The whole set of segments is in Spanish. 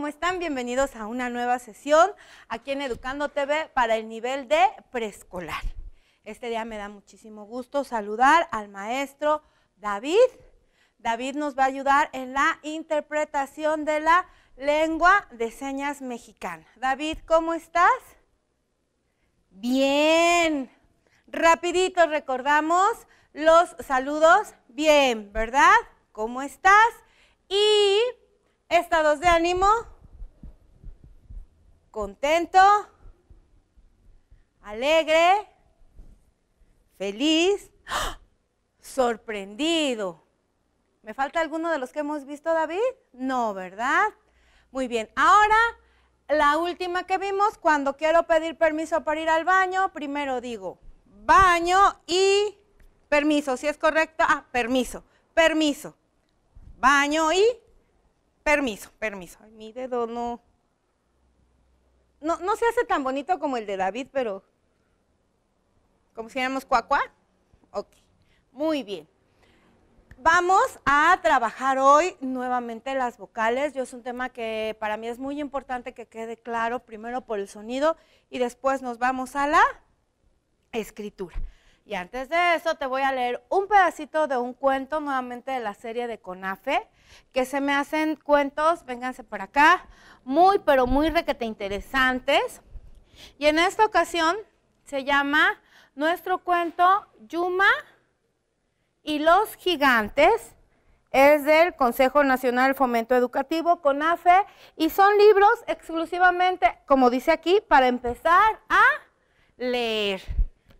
¿Cómo están? Bienvenidos a una nueva sesión aquí en Educando TV para el nivel de preescolar. Este día me da muchísimo gusto saludar al maestro David. David nos va a ayudar en la interpretación de la lengua de señas mexicana. David, ¿cómo estás? Bien. Rapidito recordamos los saludos. Bien, ¿verdad? ¿Cómo estás? Y estados de ánimo, contento, alegre, feliz, sorprendido. ¿Me falta alguno de los que hemos visto, David? No, ¿verdad? Muy bien. Ahora, la última que vimos, cuando quiero pedir permiso para ir al baño, primero digo baño y permiso, si es correcto. Ah, permiso, permiso. Baño y permiso, permiso. Ay, mi dedo no no, no se hace tan bonito como el de David, pero como si éramos cuacuá. Ok, muy bien. Vamos a trabajar hoy nuevamente las vocales. Yo es un tema que para mí es muy importante que quede claro, primero por el sonido y después nos vamos a la escritura. Y antes de eso te voy a leer un pedacito de un cuento nuevamente de la serie de CONAFE que se me hacen cuentos, vénganse por acá, muy pero muy requete interesantes. Y en esta ocasión se llama nuestro cuento Yuma y los gigantes. Es del Consejo Nacional Fomento Educativo, CONAFE, y son libros exclusivamente, como dice aquí, para empezar a leer.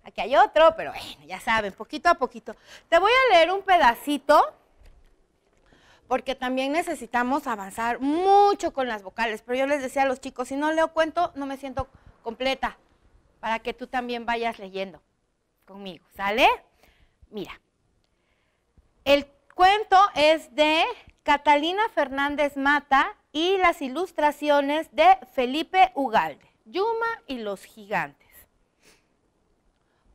Aquí hay otro, pero bueno, ya saben, poquito a poquito. Te voy a leer un pedacito porque también necesitamos avanzar mucho con las vocales. Pero yo les decía a los chicos, si no leo cuento, no me siento completa, para que tú también vayas leyendo conmigo, ¿sale? Mira, el cuento es de Catalina Fernández Mata y las ilustraciones de Felipe Ugalde, Yuma y los gigantes.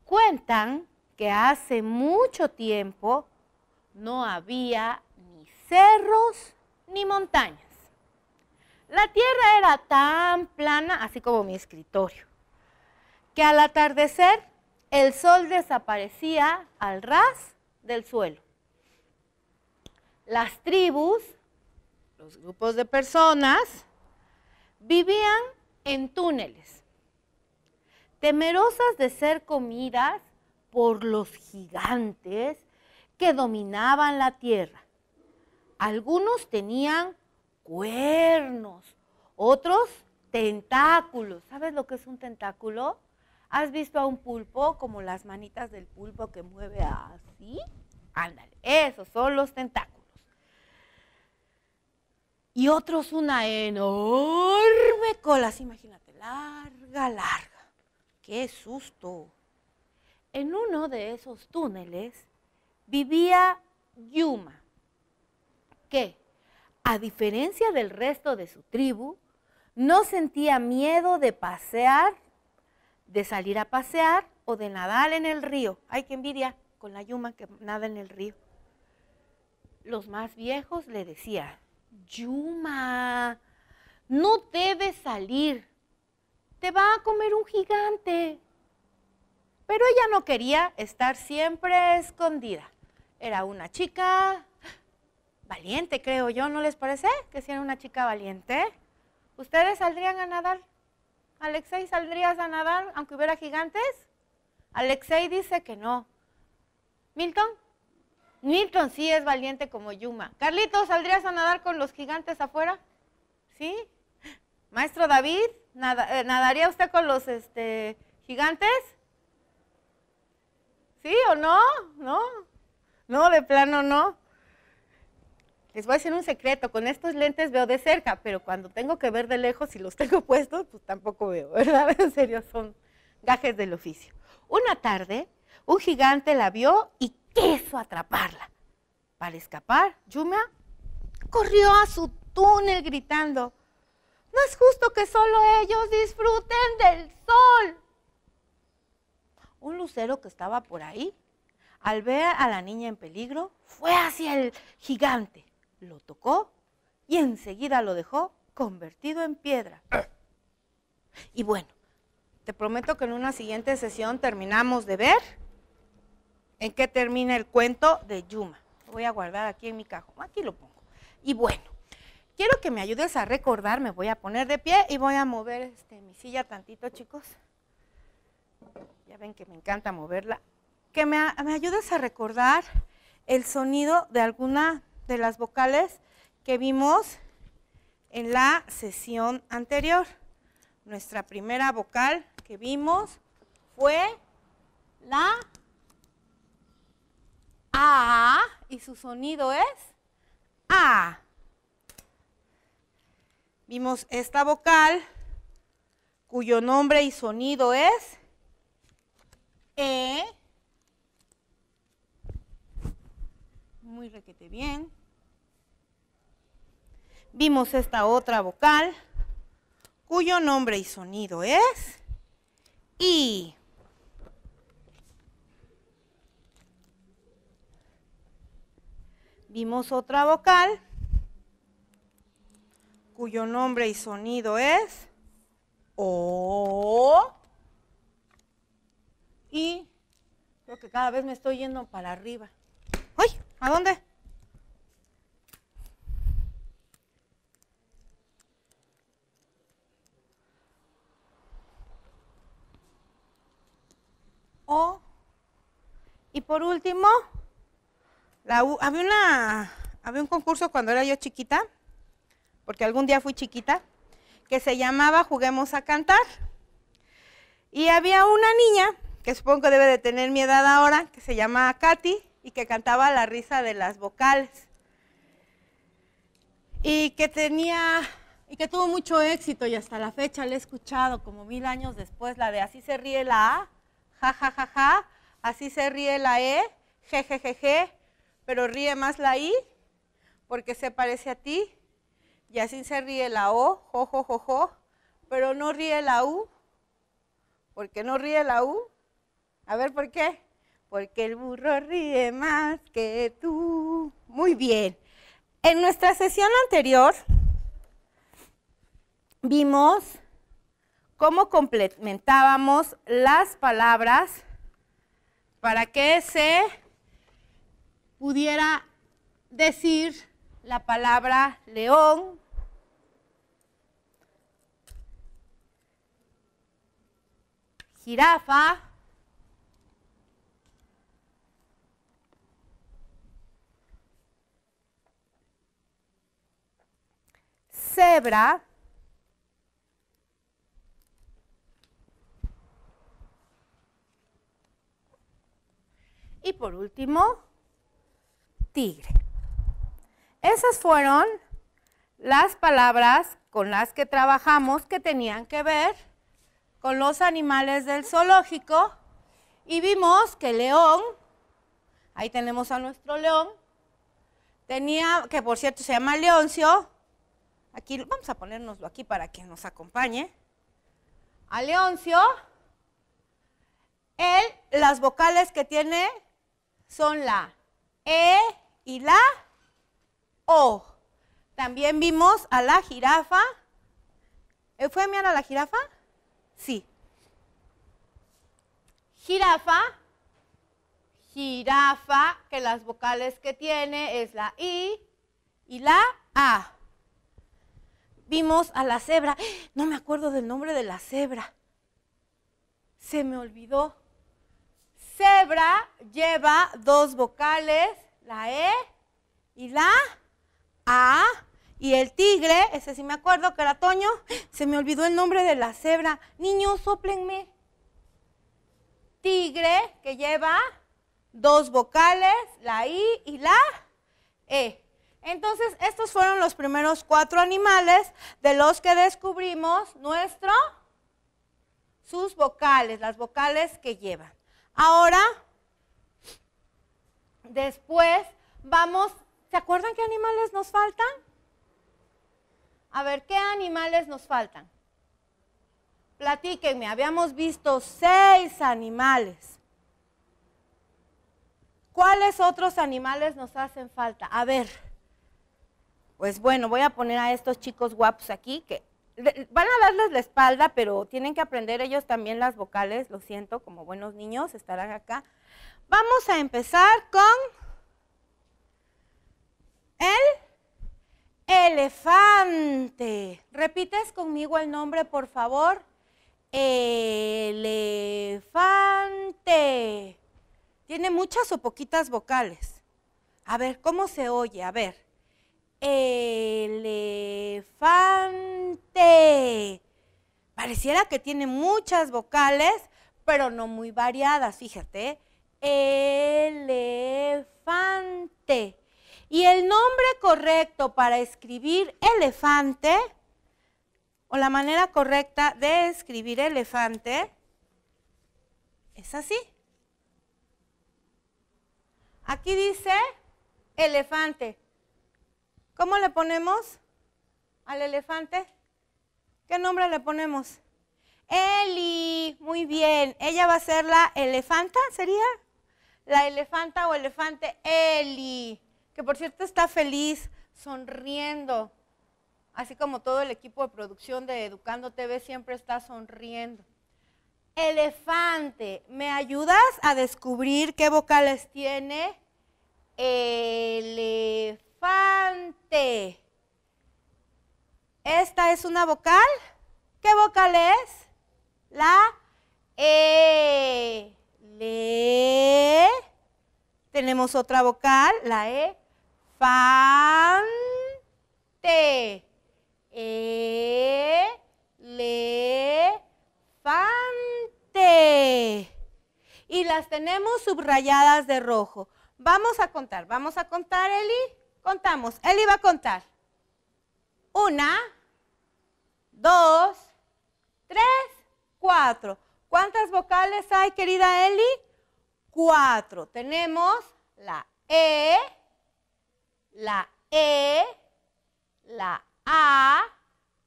Cuentan que hace mucho tiempo no había ni cerros ni montañas. La tierra era tan plana, así como mi escritorio, que al atardecer el sol desaparecía al ras del suelo. Las tribus, los grupos de personas, vivían en túneles, temerosas de ser comidas por los gigantes que dominaban la tierra. Algunos tenían cuernos, otros tentáculos. ¿Sabes lo que es un tentáculo? ¿Has visto a un pulpo como las manitas del pulpo que mueve así? Ándale, esos son los tentáculos. Y otros una enorme cola, así, imagínate, larga, larga. ¡Qué susto! En uno de esos túneles vivía Yuma que, a diferencia del resto de su tribu, no sentía miedo de pasear, de salir a pasear o de nadar en el río. Ay, qué envidia con la yuma que nada en el río. Los más viejos le decían, Yuma, no debes salir, te va a comer un gigante. Pero ella no quería estar siempre escondida. Era una chica valiente, creo yo, ¿no les parece? Que si era una chica valiente. ¿Ustedes saldrían a nadar? ¿Alexei saldrías a nadar aunque hubiera gigantes? Alexei dice que no. ¿Milton? Milton sí es valiente como Yuma. carlito saldrías a nadar con los gigantes afuera? ¿Sí? Maestro David, eh, ¿nadaría usted con los este, gigantes? ¿Sí o no? ¿No? No, de plano no. Les voy a decir un secreto, con estos lentes veo de cerca, pero cuando tengo que ver de lejos y los tengo puestos, pues tampoco veo, ¿verdad? En serio, son gajes del oficio. Una tarde, un gigante la vio y quiso atraparla. Para escapar, Yuma corrió a su túnel gritando, no es justo que solo ellos disfruten del sol. Un lucero que estaba por ahí, al ver a la niña en peligro, fue hacia el gigante lo tocó y enseguida lo dejó convertido en piedra. Y bueno, te prometo que en una siguiente sesión terminamos de ver en qué termina el cuento de Yuma. Lo voy a guardar aquí en mi cajón, aquí lo pongo. Y bueno, quiero que me ayudes a recordar, me voy a poner de pie y voy a mover este, mi silla tantito, chicos. Ya ven que me encanta moverla. Que me ayudes a recordar el sonido de alguna de las vocales que vimos en la sesión anterior. Nuestra primera vocal que vimos fue la A y su sonido es A. Vimos esta vocal cuyo nombre y sonido es E muy requete bien. Vimos esta otra vocal, cuyo nombre y sonido es I. Vimos otra vocal, cuyo nombre y sonido es O. Y creo que cada vez me estoy yendo para arriba. ¡Ay! ¿A dónde? O. Y por último, había, una, había un concurso cuando era yo chiquita, porque algún día fui chiquita, que se llamaba Juguemos a Cantar. Y había una niña, que supongo que debe de tener mi edad ahora, que se llama Katy, y que cantaba la risa de las vocales. Y que tenía, y que tuvo mucho éxito y hasta la fecha le he escuchado como mil años después la de así se ríe la A, ja ja ja ja, así se ríe la E, je, je, je, je, pero ríe más la I porque se parece a ti. Y así se ríe la O, jo, jo, jo, jo, pero no ríe la U, porque no ríe la U. A ver, ¿por qué? porque el burro ríe más que tú. Muy bien. En nuestra sesión anterior vimos cómo complementábamos las palabras para que se pudiera decir la palabra león, jirafa, cebra y por último, tigre. Esas fueron las palabras con las que trabajamos que tenían que ver con los animales del zoológico y vimos que león, ahí tenemos a nuestro león, tenía, que por cierto se llama Leoncio, Aquí, vamos a ponérnoslo aquí para que nos acompañe. A Leoncio, él, las vocales que tiene son la E y la O. También vimos a la jirafa. Eh, ¿Fue a mirar a la jirafa? Sí. Jirafa, jirafa, que las vocales que tiene es la I y la A vimos a la cebra. ¡Ah! No me acuerdo del nombre de la cebra. Se me olvidó. Cebra lleva dos vocales, la E y la A. Y el tigre, ese sí me acuerdo que era Toño, se me olvidó el nombre de la cebra. Niños, soplenme. Tigre que lleva dos vocales, la I y la E. Entonces, estos fueron los primeros cuatro animales de los que descubrimos nuestro, sus vocales, las vocales que llevan. Ahora, después vamos, ¿se acuerdan qué animales nos faltan? A ver, ¿qué animales nos faltan? Platíquenme, habíamos visto seis animales. ¿Cuáles otros animales nos hacen falta? A ver pues bueno, voy a poner a estos chicos guapos aquí que van a darles la espalda, pero tienen que aprender ellos también las vocales, lo siento, como buenos niños estarán acá. Vamos a empezar con el elefante. ¿Repites conmigo el nombre, por favor? Elefante. Tiene muchas o poquitas vocales. A ver, ¿cómo se oye? A ver elefante. Pareciera que tiene muchas vocales, pero no muy variadas, fíjate. Elefante. Y el nombre correcto para escribir elefante, o la manera correcta de escribir elefante, es así. Aquí dice elefante. ¿Cómo le ponemos al elefante? ¿Qué nombre le ponemos? Eli, muy bien. Ella va a ser la elefanta, ¿sería? La elefanta o elefante Eli, que por cierto está feliz, sonriendo. Así como todo el equipo de producción de Educando TV siempre está sonriendo. Elefante, ¿me ayudas a descubrir qué vocales tiene? Elefante. Esta es una vocal. ¿Qué vocal es? La E. Le. Tenemos otra vocal, la E. Fante. E. Le. Fante. Y las tenemos subrayadas de rojo. Vamos a contar, vamos a contar, Eli. Contamos, él iba a contar. Una, dos, tres, cuatro. ¿Cuántas vocales hay, querida Eli? Cuatro. Tenemos la E, la E, la A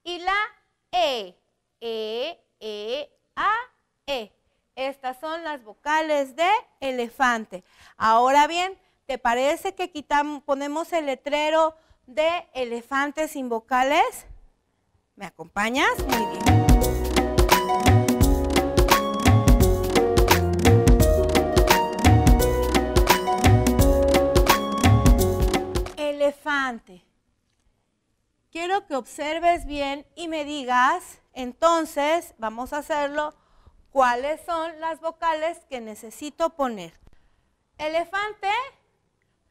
y la E. E, E, A, E. Estas son las vocales de elefante. Ahora bien, ¿Te parece que quitamos, ponemos el letrero de elefante sin vocales? ¿Me acompañas? Muy bien. Elefante. Quiero que observes bien y me digas, entonces, vamos a hacerlo, cuáles son las vocales que necesito poner. Elefante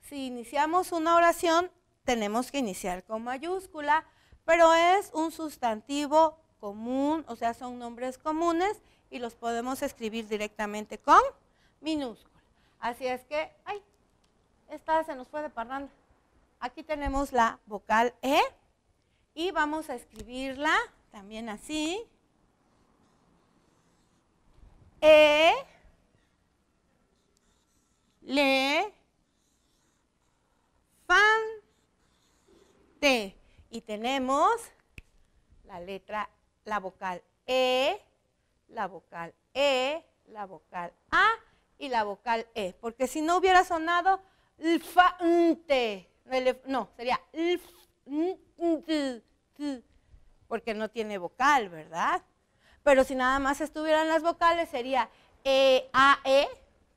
si iniciamos una oración, tenemos que iniciar con mayúscula, pero es un sustantivo común, o sea, son nombres comunes y los podemos escribir directamente con minúscula. Así es que, ay, esta se nos fue de Aquí tenemos la vocal E y vamos a escribirla también así. E, le, y tenemos la letra, la vocal E, la vocal E, la vocal A y la vocal E. Porque si no hubiera sonado lfante, no, sería porque no tiene vocal, ¿verdad? Pero si nada más estuvieran las vocales sería E, A, E,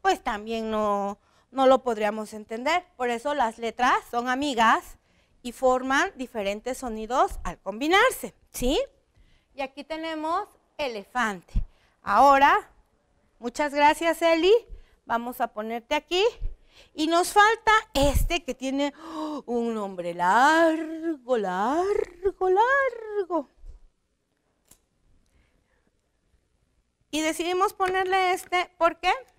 pues también no, no lo podríamos entender. Por eso las letras son amigas y forman diferentes sonidos al combinarse, ¿sí? Y aquí tenemos elefante. Ahora, muchas gracias Eli, vamos a ponerte aquí. Y nos falta este que tiene ¡oh!, un nombre largo, largo, largo. Y decidimos ponerle este, ¿por qué? Porque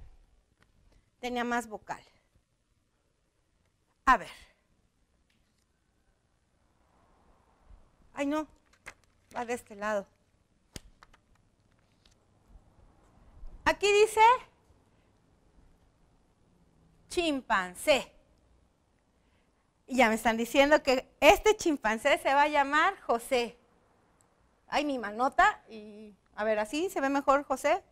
tenía más vocal. A ver. Ay, no, va de este lado. Aquí dice chimpancé. Y ya me están diciendo que este chimpancé se va a llamar José. Ay, mi manota. Y a ver, así se ve mejor José.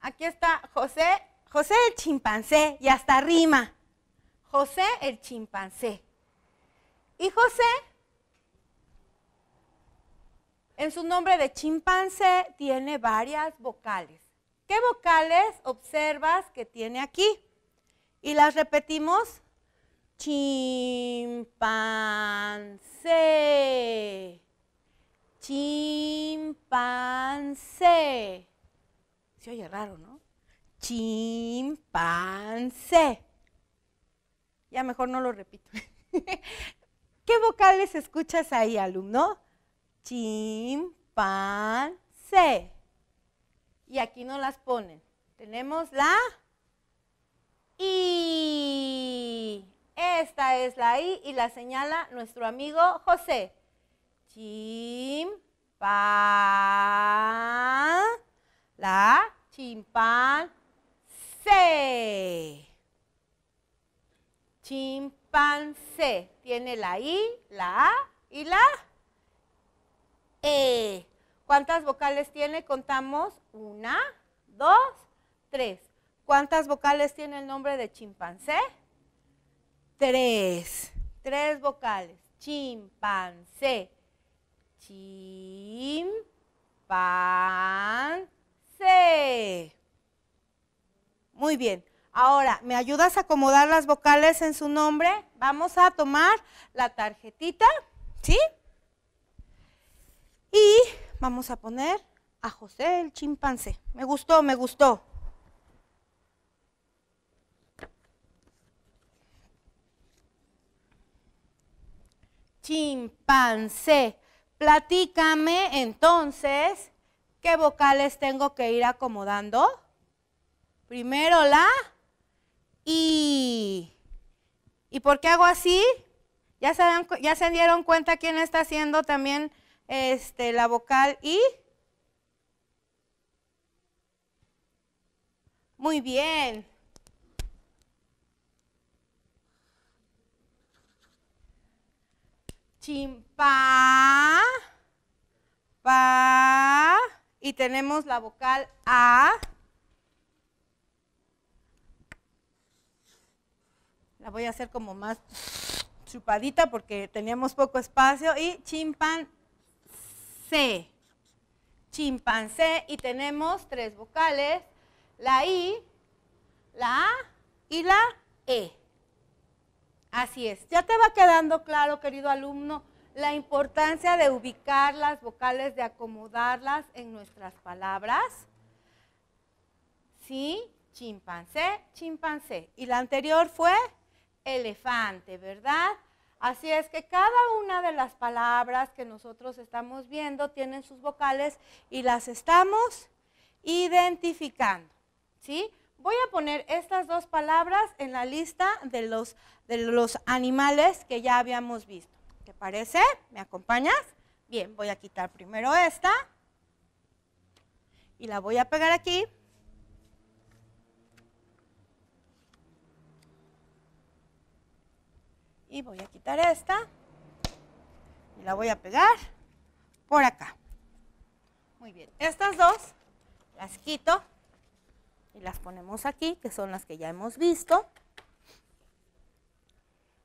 Aquí está José José el chimpancé, y hasta rima. José el chimpancé. Y José, en su nombre de chimpancé, tiene varias vocales. ¿Qué vocales observas que tiene aquí? Y las repetimos. Chimpancé. Chimpancé. Se oye raro, ¿no? Chimpancé. Ya mejor no lo repito. ¿Qué vocales escuchas ahí, alumno? Chimpancé. Y aquí no las ponen. Tenemos la I. Esta es la I y la señala nuestro amigo José. Chimpa. La chimpa. Chimpancé. Chimpancé. Tiene la I, la A y la E. ¿Cuántas vocales tiene? Contamos. Una, dos, tres. ¿Cuántas vocales tiene el nombre de chimpancé? Tres. Tres vocales. Chimpancé. Chimpancé. Muy bien. Ahora, ¿me ayudas a acomodar las vocales en su nombre? Vamos a tomar la tarjetita, ¿sí? Y vamos a poner a José el chimpancé. Me gustó, me gustó. Chimpancé. Platícame entonces qué vocales tengo que ir acomodando. Primero la y ¿Y por qué hago así? ¿Ya se, ¿Ya se, dieron cuenta quién está haciendo también este, la vocal I? Muy bien. Chimpa, pa, y tenemos la vocal A. La voy a hacer como más chupadita porque teníamos poco espacio. Y chimpancé. Chimpancé. Y tenemos tres vocales. La I, la A y la E. Así es. Ya te va quedando claro, querido alumno, la importancia de ubicar las vocales, de acomodarlas en nuestras palabras. ¿Sí? Chimpancé, chimpancé. Y la anterior fue elefante, ¿verdad? Así es que cada una de las palabras que nosotros estamos viendo tienen sus vocales y las estamos identificando, ¿sí? Voy a poner estas dos palabras en la lista de los, de los animales que ya habíamos visto. ¿Qué parece? ¿Me acompañas? Bien, voy a quitar primero esta y la voy a pegar aquí. Y voy a quitar esta. Y la voy a pegar por acá. Muy bien. Estas dos las quito y las ponemos aquí, que son las que ya hemos visto.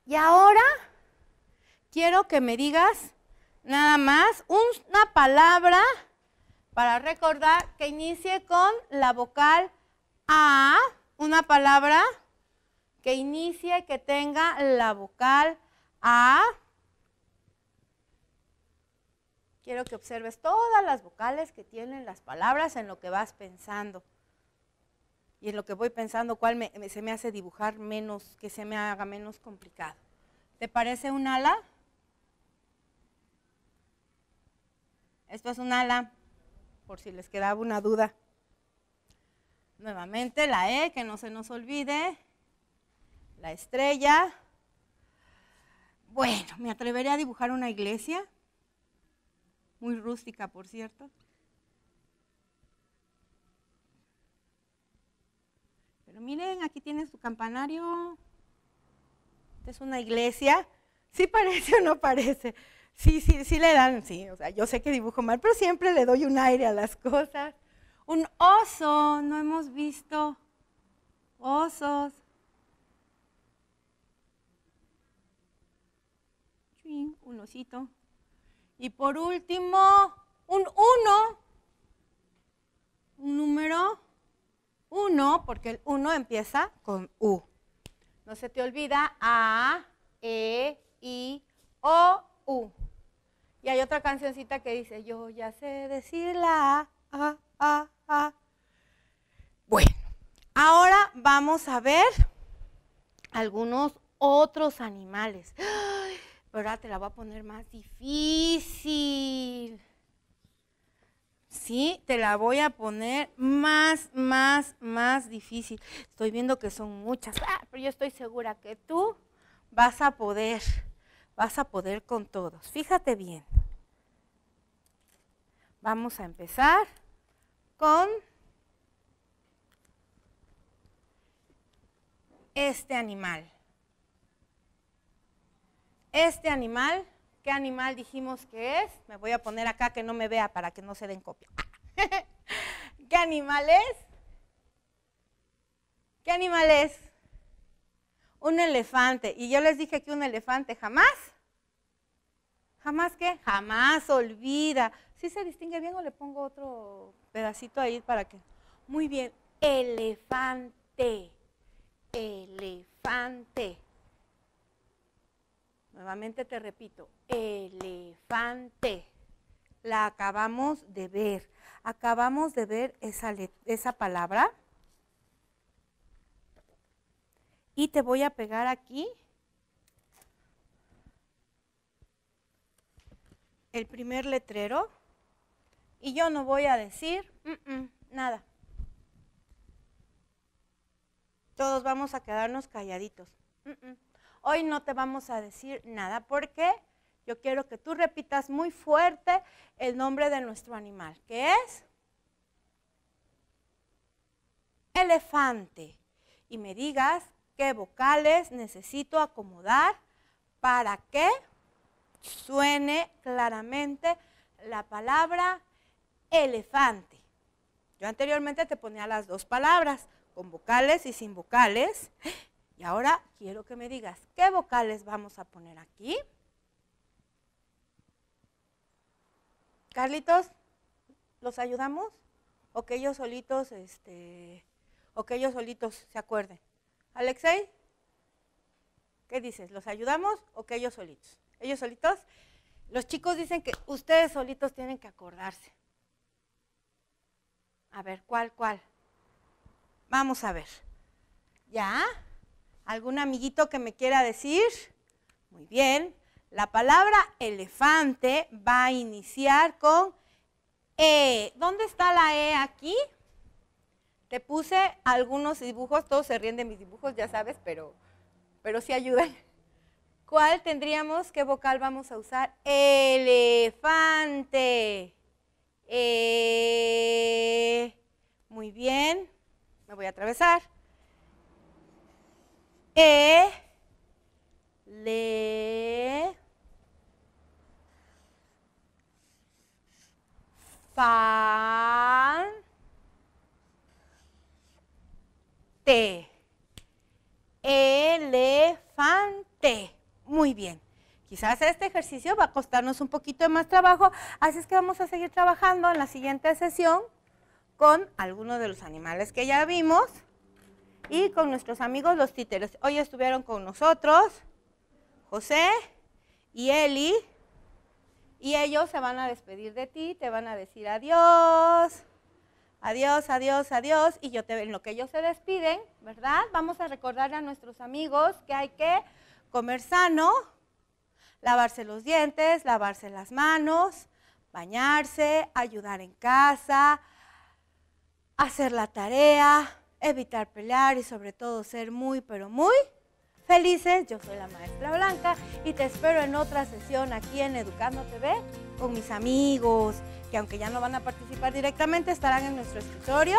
Y ahora quiero que me digas nada más una palabra para recordar que inicie con la vocal A, una palabra que inicie, que tenga la vocal A. Quiero que observes todas las vocales que tienen las palabras en lo que vas pensando. Y en lo que voy pensando, cuál se me hace dibujar menos, que se me haga menos complicado. ¿Te parece un ala? Esto es un ala, por si les quedaba una duda. Nuevamente la E, que no se nos olvide la estrella. Bueno, me atreveré a dibujar una iglesia, muy rústica, por cierto. Pero miren, aquí tiene su campanario. Esta es una iglesia. Sí parece o no parece. Sí, sí, sí le dan, sí. O sea, yo sé que dibujo mal, pero siempre le doy un aire a las cosas. Un oso, no hemos visto osos. un Y por último, un 1, un número 1, porque el 1 empieza con U. No se te olvida A, E, I, O, U. Y hay otra cancioncita que dice, yo ya sé decir la A, A, A. Bueno, ahora vamos a ver algunos otros animales. ¡Ah! pero ahora te la voy a poner más difícil. Sí, te la voy a poner más, más, más difícil. Estoy viendo que son muchas, ah, pero yo estoy segura que tú vas a poder, vas a poder con todos. Fíjate bien. Vamos a empezar con este animal este animal, ¿qué animal dijimos que es? Me voy a poner acá que no me vea para que no se den copia. ¿Qué animal es? ¿Qué animal es? Un elefante. Y yo les dije que un elefante jamás, jamás qué, jamás olvida. ¿Sí se distingue bien o le pongo otro pedacito ahí para que. Muy bien, elefante, elefante. Nuevamente te repito, elefante. La acabamos de ver. Acabamos de ver esa, esa palabra. Y te voy a pegar aquí el primer letrero. Y yo no voy a decir nada. Todos vamos a quedarnos calladitos. Hoy no te vamos a decir nada porque yo quiero que tú repitas muy fuerte el nombre de nuestro animal, que es elefante. Y me digas qué vocales necesito acomodar para que suene claramente la palabra elefante. Yo anteriormente te ponía las dos palabras, con vocales y sin vocales. Y ahora quiero que me digas, ¿qué vocales vamos a poner aquí? Carlitos, ¿los ayudamos? O que ellos solitos, este, o que ellos solitos se acuerden. Alexei, ¿qué dices? ¿Los ayudamos o que ellos solitos? Ellos solitos, los chicos dicen que ustedes solitos tienen que acordarse. A ver, ¿cuál, cuál? Vamos a ver. ¿Ya? ¿Algún amiguito que me quiera decir? Muy bien. La palabra elefante va a iniciar con E. ¿Dónde está la E aquí? Te puse algunos dibujos, todos se ríen de mis dibujos, ya sabes, pero, pero sí ayudan. ¿Cuál tendríamos? ¿Qué vocal vamos a usar? Elefante. E. Muy bien. Me voy a atravesar. E, le, fan, te. Elefante. Muy bien. Quizás este ejercicio va a costarnos un poquito de más trabajo, así es que vamos a seguir trabajando en la siguiente sesión con algunos de los animales que ya vimos y con nuestros amigos los títeres. Hoy estuvieron con nosotros José y Eli y ellos se van a despedir de ti, te van a decir adiós, adiós, adiós, adiós y yo te, en lo que ellos se despiden, ¿verdad? Vamos a recordar a nuestros amigos que hay que comer sano, lavarse los dientes, lavarse las manos, bañarse, ayudar en casa, hacer la tarea, evitar pelear y sobre todo ser muy, pero muy felices. Yo soy la maestra Blanca y te espero en otra sesión aquí en Educando TV con mis amigos, que aunque ya no van a participar directamente, estarán en nuestro escritorio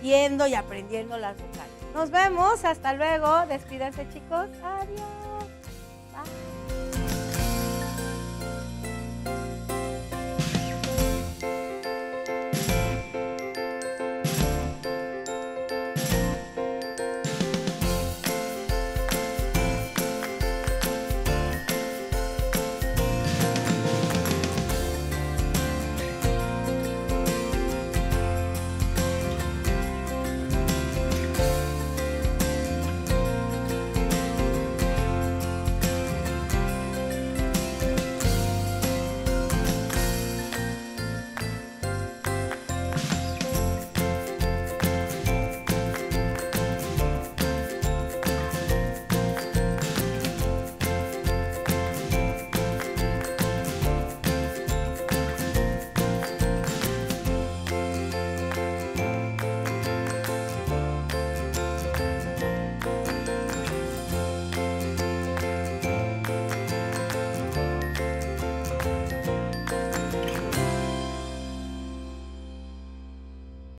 viendo y aprendiendo las vocales. Nos vemos, hasta luego, despídense chicos, adiós.